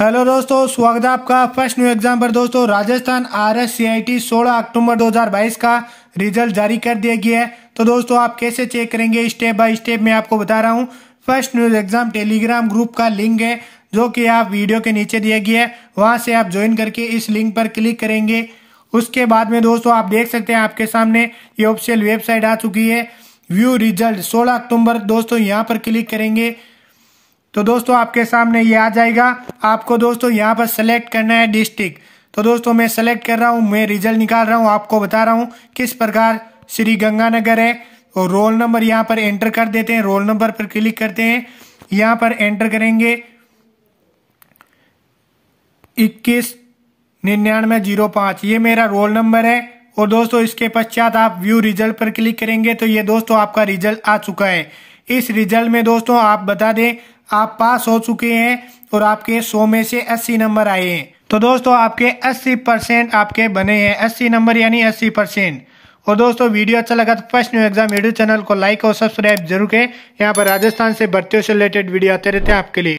hello दोस्तों स्वागत है आपका फर्स्ट न्यू एग्जाम पर दोस्तों Rajasthan R S C I T सोलह अक्टूबर दो हज़ार बाईस का रिजल्ट जारी कर दिया गया है तो दोस्तों आप कैसे चेक करेंगे स्टेप बाय स्टेप मैं आपको बता रहा हूँ first news exam Telegram group का लिंक है जो कि आप वीडियो के नीचे दिया गया है वहाँ से आप ज्वाइन करके इस लिंक पर क्लिक करेंगे उसके बाद में दोस्तों आप देख सकते हैं आपके सामने ये ऑफिशियल वेबसाइट आ चुकी है व्यू रिजल्ट सोलह अक्टूबर दोस्तों यहाँ पर क्लिक करेंगे तो दोस्तों आपके सामने ये आ जाएगा आपको दोस्तों यहाँ पर सेलेक्ट करना है डिस्ट्रिक्ट तो दोस्तों मैं सेलेक्ट कर रहा हूँ मैं रिजल्ट निकाल रहा हूँ आपको बता रहा हूँ किस प्रकार श्री गंगानगर है और रोल नंबर यहाँ पर एंटर कर देते हैं रोल नंबर पर क्लिक करते हैं यहाँ पर एंटर करेंगे इक्कीस निन्यानवे जीरो पाँच ये मेरा रोल नंबर है और दोस्तों इसके पश्चात आप व्यू रिजल्ट पर क्लिक करेंगे तो ये दोस्तों आपका रिजल्ट आ चुका है इस रिजल्ट में दोस्तों आप बता दें आप पास हो चुके हैं और आपके 100 में से 80 नंबर आए हैं तो दोस्तों आपके 80 परसेंट आपके बने हैं 80 नंबर यानी 80 परसेंट और दोस्तों वीडियो अच्छा लगा तो first new exam YouTube channel को लाइक और सब्सक्राइब जरूर करें यहाँ पर राजस्थान से भर्तियों से रिलेटेड वीडियो आते रहते हैं आपके लिए